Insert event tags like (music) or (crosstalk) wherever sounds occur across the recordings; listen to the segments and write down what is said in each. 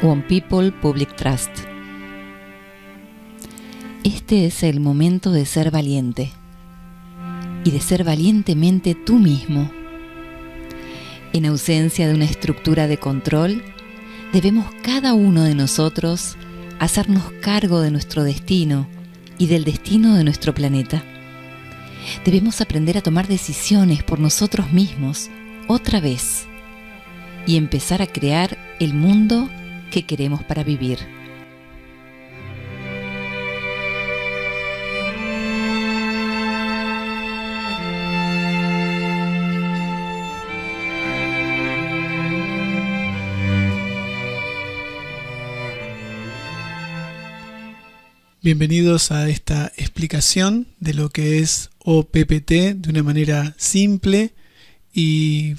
One People Public Trust. Este es el momento de ser valiente y de ser valientemente tú mismo. En ausencia de una estructura de control, debemos cada uno de nosotros hacernos cargo de nuestro destino y del destino de nuestro planeta. Debemos aprender a tomar decisiones por nosotros mismos otra vez y empezar a crear el mundo que queremos para vivir. Bienvenidos a esta explicación de lo que es OPPT de una manera simple y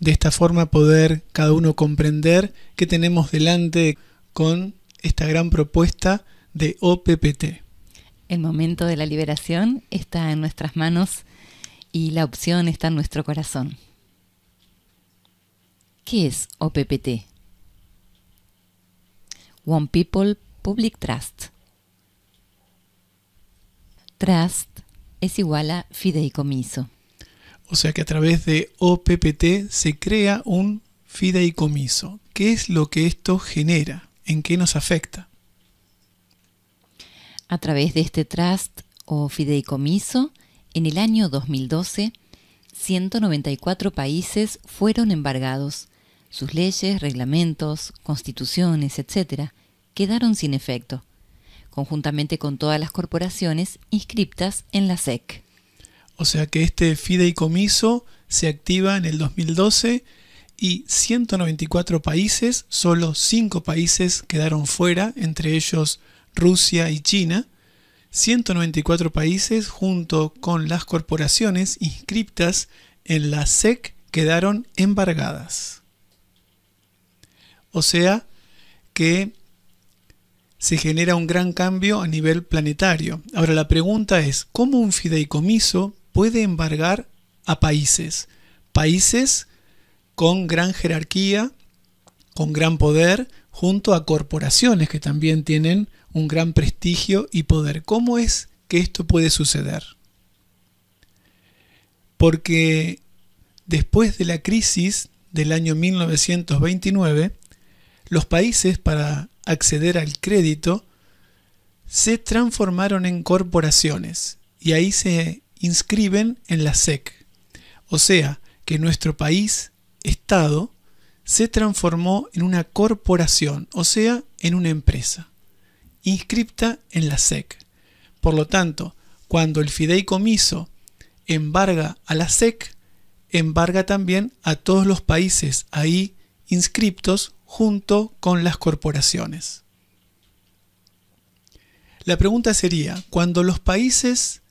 de esta forma poder cada uno comprender qué tenemos delante con esta gran propuesta de OPPT. El momento de la liberación está en nuestras manos y la opción está en nuestro corazón. ¿Qué es OPPT? One People Public Trust. Trust es igual a fideicomiso. O sea que a través de OPPT se crea un fideicomiso. ¿Qué es lo que esto genera? ¿En qué nos afecta? A través de este trust o fideicomiso, en el año 2012, 194 países fueron embargados. Sus leyes, reglamentos, constituciones, etc., quedaron sin efecto, conjuntamente con todas las corporaciones inscriptas en la SEC. O sea que este fideicomiso se activa en el 2012 y 194 países, solo 5 países quedaron fuera, entre ellos Rusia y China. 194 países junto con las corporaciones inscriptas en la SEC quedaron embargadas. O sea que se genera un gran cambio a nivel planetario. Ahora la pregunta es, ¿cómo un fideicomiso puede embargar a países, países con gran jerarquía, con gran poder, junto a corporaciones que también tienen un gran prestigio y poder. ¿Cómo es que esto puede suceder? Porque después de la crisis del año 1929, los países para acceder al crédito se transformaron en corporaciones y ahí se inscriben en la SEC. O sea, que nuestro país, Estado, se transformó en una corporación, o sea, en una empresa, inscripta en la SEC. Por lo tanto, cuando el fideicomiso embarga a la SEC, embarga también a todos los países ahí inscriptos junto con las corporaciones. La pregunta sería, cuando los países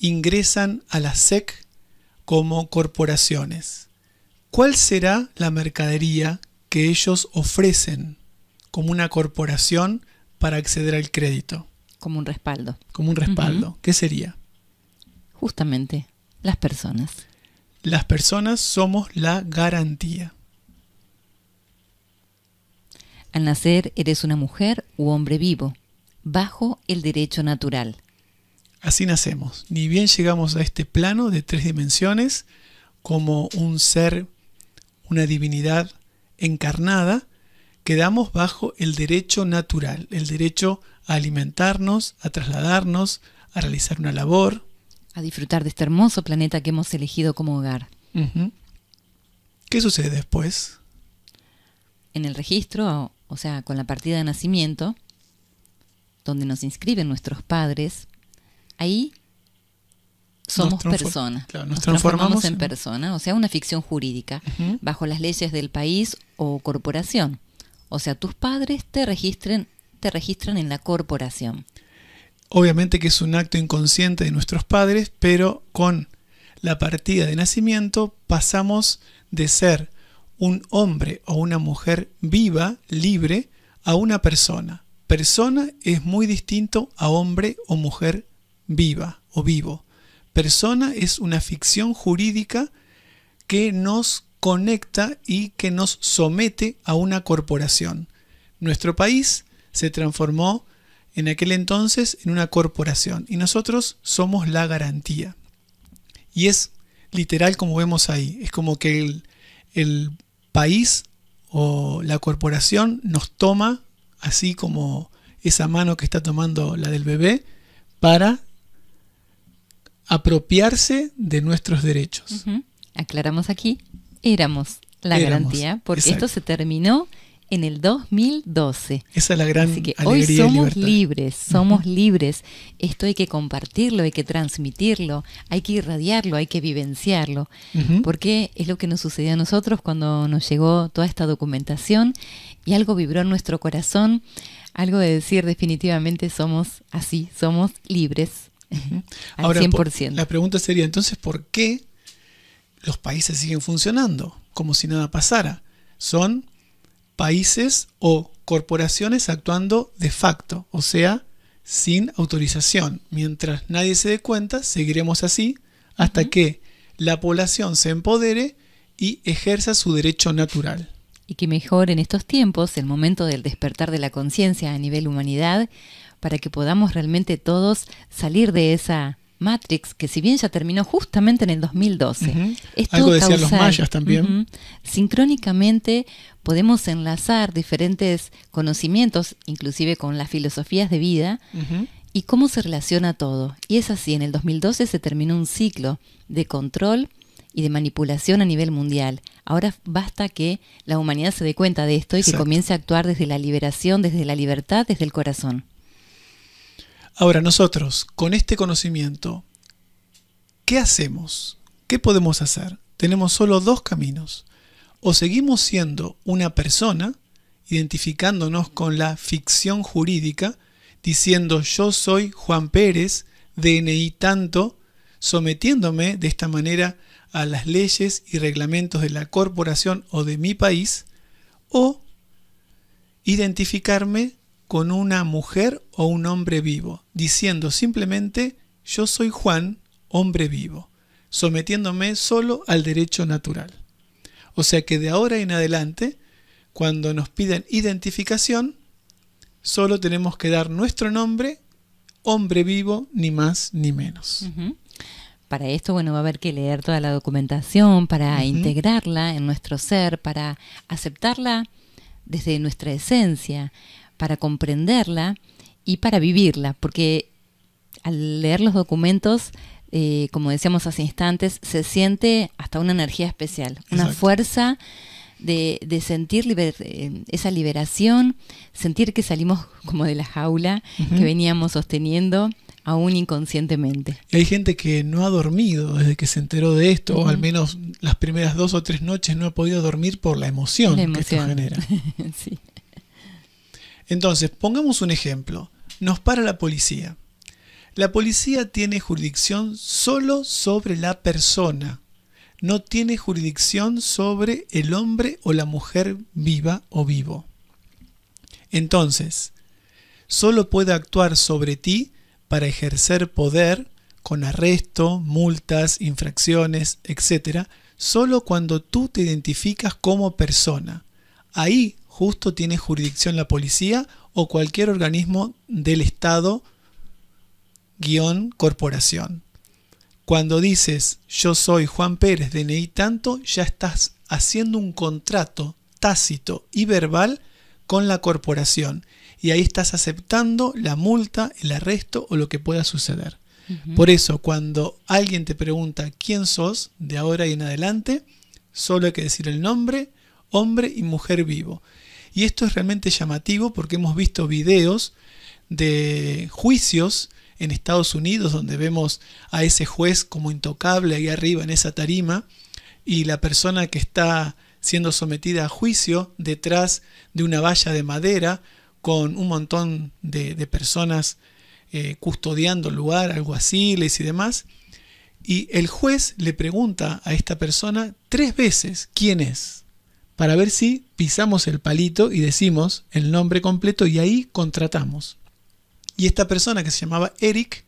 ingresan a la SEC como corporaciones. ¿Cuál será la mercadería que ellos ofrecen como una corporación para acceder al crédito? Como un respaldo. Como un respaldo. ¿Qué sería? Justamente, las personas. Las personas somos la garantía. Al nacer eres una mujer u hombre vivo, bajo el derecho natural. Así nacemos. Ni bien llegamos a este plano de tres dimensiones como un ser, una divinidad encarnada, quedamos bajo el derecho natural, el derecho a alimentarnos, a trasladarnos, a realizar una labor. A disfrutar de este hermoso planeta que hemos elegido como hogar. ¿Qué sucede después? En el registro, o sea, con la partida de nacimiento, donde nos inscriben nuestros padres, ahí somos personas. nos, transformamos, en, persona, o sea, una ficción jurídica, bajo las leyes del país o corporación. O sea, tus padres te registren, te registran en la corporación. Obviamente que es un acto inconsciente de nuestros padres, pero con la partida de nacimiento pasamos de ser un hombre o una mujer viva, libre, a una persona. Persona es muy distinto a hombre o mujer viva o vivo. Persona es una ficción jurídica que nos conecta y que nos somete a una corporación. Nuestro país se transformó en aquel entonces en una corporación y nosotros somos la garantía. Y es literal como vemos ahí, es como que el, país o la corporación nos toma así como esa mano que está tomando la del bebé para apropiarse de nuestros derechos. Aclaramos aquí, éramos la garantía, porque esto se terminó en el 2012. Esa es la gran Así que hoy somos libres, somos libres. Esto hay que compartirlo, hay que transmitirlo, hay que irradiarlo, hay que vivenciarlo, porque es lo que nos sucedió a nosotros cuando nos llegó toda esta documentación y algo vibró en nuestro corazón, algo de decir definitivamente somos así, somos libres. Ahora, la pregunta sería entonces, ¿por qué los países siguen funcionando como si nada pasara? Son países o corporaciones actuando de facto, o sea, sin autorización. Mientras nadie se dé cuenta, seguiremos así hasta que la población se empodere y ejerza su derecho natural. Y que mejor en estos tiempos, el momento del despertar de la conciencia a nivel humanidad, para que podamos realmente todos salir de esa Matrix, que si bien ya terminó justamente en el 2012, Esto los mayas también. Sincrónicamente podemos enlazar diferentes conocimientos, inclusive con las filosofías de vida, y cómo se relaciona todo. Y es así, en el 2012 se terminó un ciclo de control y de manipulación a nivel mundial. Ahora basta que la humanidad se dé cuenta de esto y que comience a actuar desde la liberación, desde la libertad, desde el corazón. Ahora, nosotros, con este conocimiento, ¿qué hacemos? ¿Qué podemos hacer? Tenemos solo dos caminos. O seguimos siendo una persona, identificándonos con la ficción jurídica, diciendo yo soy Juan Pérez, DNI tanto, sometiéndome de esta manera a las leyes y reglamentos de la corporación o de mi país, o identificarme con una mujer o un hombre vivo, diciendo simplemente yo soy Juan, hombre vivo, sometiéndome solo al derecho natural. O sea que de ahora en adelante, cuando nos piden identificación, solo tenemos que dar nuestro nombre, hombre vivo, ni más ni menos. Para esto, bueno, va a haber que leer toda la documentación para integrarla en nuestro ser, para aceptarla desde nuestra esencia para comprenderla y para vivirla, porque al leer los documentos, eh, como decíamos hace instantes, se siente hasta una energía especial, una fuerza de, de sentir eh, esa liberación, sentir que salimos como de la jaula que veníamos sosteniendo aún inconscientemente. Hay gente que no ha dormido desde que se enteró de esto, o al menos las primeras dos o tres noches no ha podido dormir por la emoción, la emoción. que esto genera. (laughs) sí. Entonces, pongamos un ejemplo. Nos para la policía. La policía tiene jurisdicción solo sobre la persona. No tiene jurisdicción sobre el hombre o la mujer viva o vivo. Entonces, solo puede actuar sobre ti para ejercer poder con arresto, multas, infracciones, etc., solo cuando tú te identificas como persona. Ahí justo tiene jurisdicción la policía o cualquier organismo del Estado guión corporación. Cuando dices yo soy Juan Pérez de Ney tanto, ya estás haciendo un contrato tácito y verbal con la corporación y ahí estás aceptando la multa, el arresto o lo que pueda suceder. Por eso, cuando alguien te pregunta quién sos de ahora y en adelante, solo hay que decir el nombre, hombre y mujer vivo. Y esto es realmente llamativo porque hemos visto videos de juicios en Estados Unidos donde vemos a ese juez como intocable ahí arriba en esa tarima y la persona que está siendo sometida a juicio detrás de una valla de madera con un montón de, personas eh, custodiando el lugar, alguaciles y demás. Y el juez le pregunta a esta persona tres veces quién es para ver si pisamos el palito y decimos el nombre completo y ahí contratamos. Y esta persona que se llamaba Eric,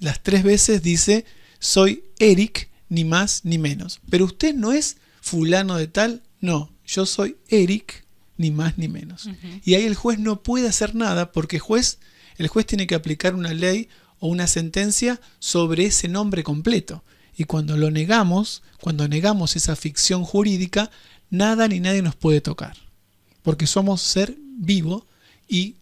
las tres veces dice, soy Eric, ni más ni menos. Pero usted no es fulano de tal, no, yo soy Eric, ni más ni menos. Y ahí el juez no puede hacer nada porque juez, el juez tiene que aplicar una ley o una sentencia sobre ese nombre completo. Y cuando lo negamos, cuando negamos esa ficción jurídica, nada ni nadie nos puede tocar, porque somos ser vivo y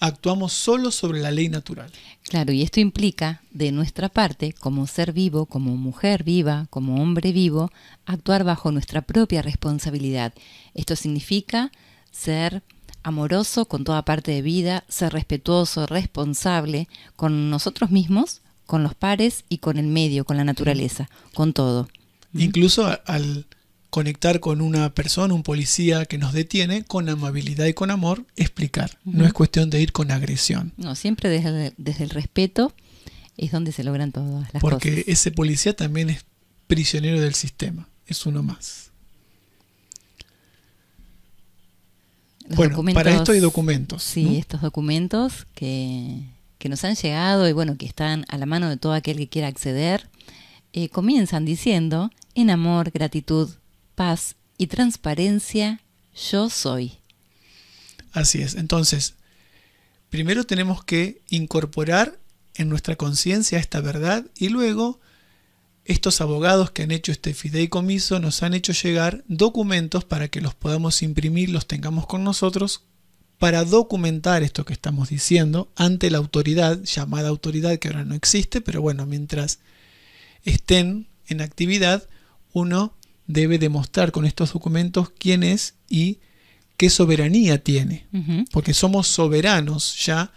actuamos solo sobre la ley natural. Claro, y esto implica de nuestra parte, como ser vivo, como mujer viva, como hombre vivo, actuar bajo nuestra propia responsabilidad. Esto significa ser amoroso con toda parte de vida, ser respetuoso, responsable con nosotros mismos, con los pares y con el medio, con la naturaleza, con todo. Incluso al, conectar con una persona, un policía que nos detiene, con amabilidad y con amor, explicar. No es cuestión de ir con agresión. No, siempre desde, el respeto es donde se logran todas las cosas. Porque ese policía también es prisionero del sistema, es uno más. bueno, para esto hay documentos. Sí, estos documentos que, que, nos han llegado y bueno, que están a la mano de todo aquel que quiera acceder, eh, comienzan diciendo en amor, gratitud, paz y transparencia, yo soy. Así es, entonces, primero tenemos que incorporar en nuestra conciencia esta verdad y luego estos abogados que han hecho este fideicomiso nos han hecho llegar documentos para que los podamos imprimir, los tengamos con nosotros, para documentar esto que estamos diciendo ante la autoridad, llamada autoridad que ahora no existe, pero bueno, mientras estén en actividad, uno debe demostrar con estos documentos quién es y qué soberanía tiene, porque somos soberanos ya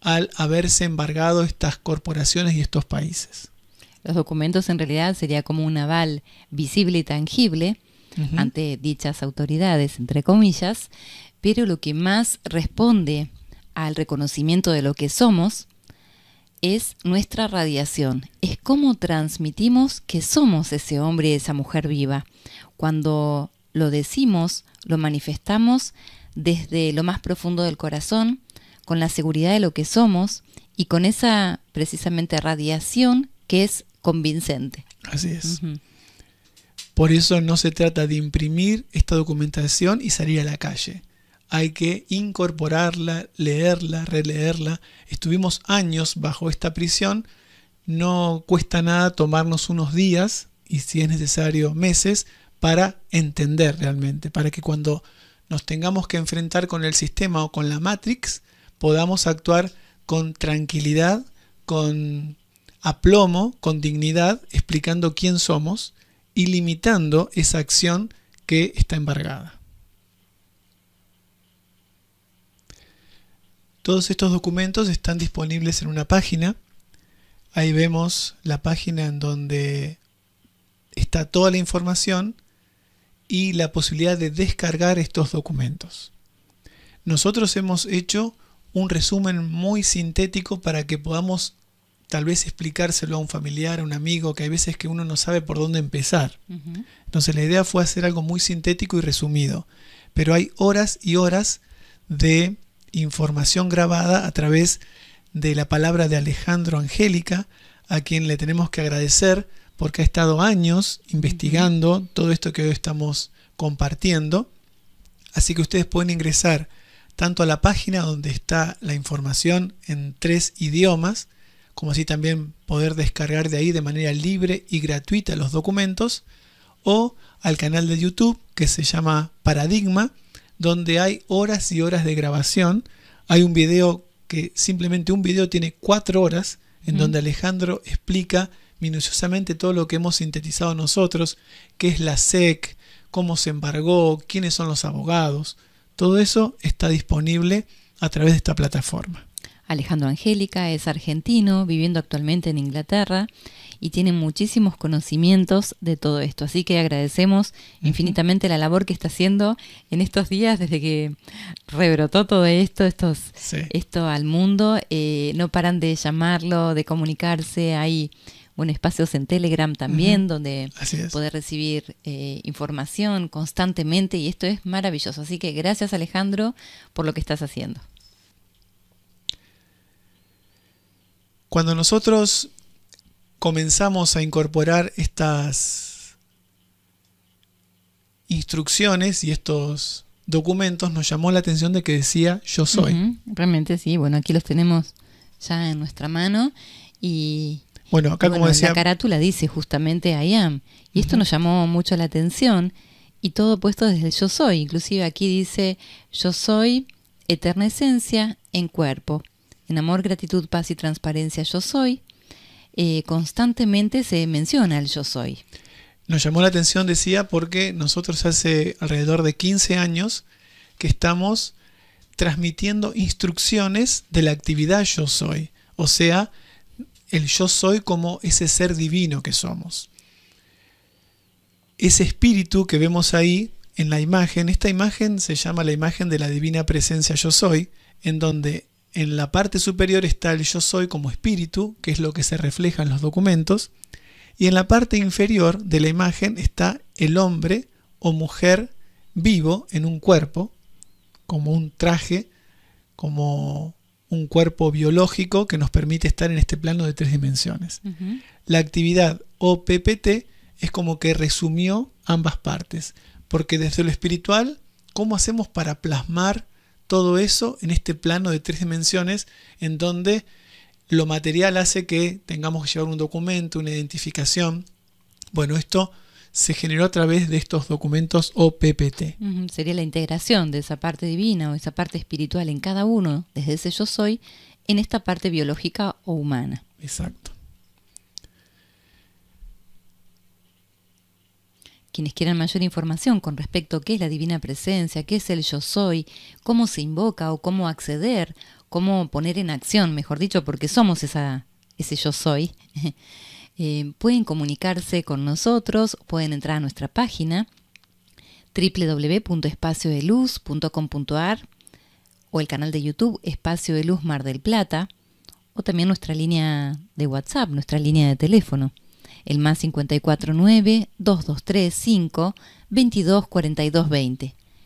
al haberse embargado estas corporaciones y estos países. Los documentos en realidad sería como un aval visible y tangible ante dichas autoridades, entre comillas, pero lo que más responde al reconocimiento de lo que somos es nuestra radiación, es cómo transmitimos que somos ese hombre y esa mujer viva. Cuando lo decimos, lo manifestamos desde lo más profundo del corazón, con la seguridad de lo que somos y con esa precisamente radiación que es convincente. Así es. Por eso no se trata de imprimir esta documentación y salir a la calle hay que incorporarla, leerla, releerla. Estuvimos años bajo esta prisión, no cuesta nada tomarnos unos días y si es necesario meses para entender realmente, para que cuando nos tengamos que enfrentar con el sistema o con la Matrix, podamos actuar con tranquilidad, con aplomo, con dignidad, explicando quién somos y limitando esa acción que está embargada. Todos estos documentos están disponibles en una página. Ahí vemos la página en donde está toda la información y la posibilidad de descargar estos documentos. Nosotros hemos hecho un resumen muy sintético para que podamos tal vez explicárselo a un familiar, a un amigo, que hay veces que uno no sabe por dónde empezar. Entonces la idea fue hacer algo muy sintético y resumido, pero hay horas y horas de información grabada a través de la palabra de Alejandro Angélica, a quien le tenemos que agradecer porque ha estado años investigando todo esto que hoy estamos compartiendo. Así que ustedes pueden ingresar tanto a la página donde está la información en tres idiomas, como así también poder descargar de ahí de manera libre y gratuita los documentos, o al canal de YouTube que se llama Paradigma, donde hay horas y horas de grabación. Hay un video que simplemente un video tiene cuatro horas, en donde Alejandro explica minuciosamente todo lo que hemos sintetizado nosotros, qué es la SEC, cómo se embargó, quiénes son los abogados. Todo eso está disponible a través de esta plataforma. Alejandro Angélica es argentino, viviendo actualmente en Inglaterra y tiene muchísimos conocimientos de todo esto. Así que agradecemos infinitamente la labor que está haciendo en estos días desde que rebrotó todo esto, estos, esto al mundo. Eh, no paran de llamarlo, de comunicarse. Hay un espacios en Telegram también donde poder recibir eh, información constantemente y esto es maravilloso. Así que gracias Alejandro por lo que estás haciendo. Cuando nosotros comenzamos a incorporar estas instrucciones y estos documentos, nos llamó la atención de que decía yo soy. Realmente sí, bueno, aquí los tenemos ya en nuestra mano y... Bueno, acá La carátula dice justamente I am. Y esto nos llamó mucho la atención y todo puesto desde yo soy. Inclusive aquí dice yo soy eterna esencia en cuerpo, en amor, gratitud, paz y transparencia yo soy, eh, constantemente se menciona el yo soy. Nos llamó la atención, decía, porque nosotros hace alrededor de 15 años que estamos transmitiendo instrucciones de la actividad yo soy, o sea, el yo soy como ese ser divino que somos. Ese espíritu que vemos ahí en la imagen, esta imagen se llama la imagen de la divina presencia yo soy, en donde en la parte superior está el yo soy como espíritu, que es lo que se refleja en los documentos, y en la parte inferior de la imagen está el hombre o mujer vivo en un cuerpo, como un traje, como un cuerpo biológico que nos permite estar en este plano de tres dimensiones. La actividad OPPT es como que resumió ambas partes, porque desde lo espiritual, ¿cómo hacemos para plasmar todo eso en este plano de tres dimensiones en donde lo material hace que tengamos que llevar un documento, una identificación. Bueno, esto se generó a través de estos documentos o PPT. Sería la integración de esa parte divina o esa parte espiritual en cada uno, desde ese yo soy, en esta parte biológica o humana. Exacto. Quienes quieran mayor información con respecto a qué es la divina presencia, qué es el yo soy, cómo se invoca o cómo acceder, cómo poner en acción, mejor dicho, porque somos esa, ese yo soy, (laughs) eh, pueden comunicarse con nosotros, pueden entrar a nuestra página www.espaciodeluz.com.ar o el canal de YouTube Espacio de Luz Mar del Plata o también nuestra línea de WhatsApp, nuestra línea de teléfono el más 549-2235. 22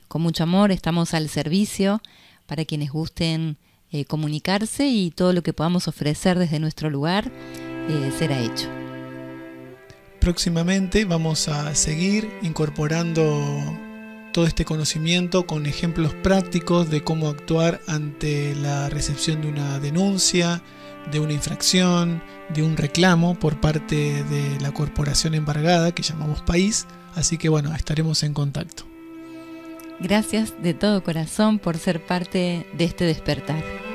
Con mucho amor estamos al servicio para quienes gusten eh, comunicarse y todo lo que podamos ofrecer desde nuestro lugar eh, será hecho. Próximamente vamos a seguir incorporando todo este conocimiento con ejemplos prácticos de cómo actuar ante la recepción de una denuncia, de una infracción, de un reclamo por parte de la corporación embargada que llamamos país, así que bueno, estaremos en contacto. Gracias de todo corazón por ser parte de este despertar.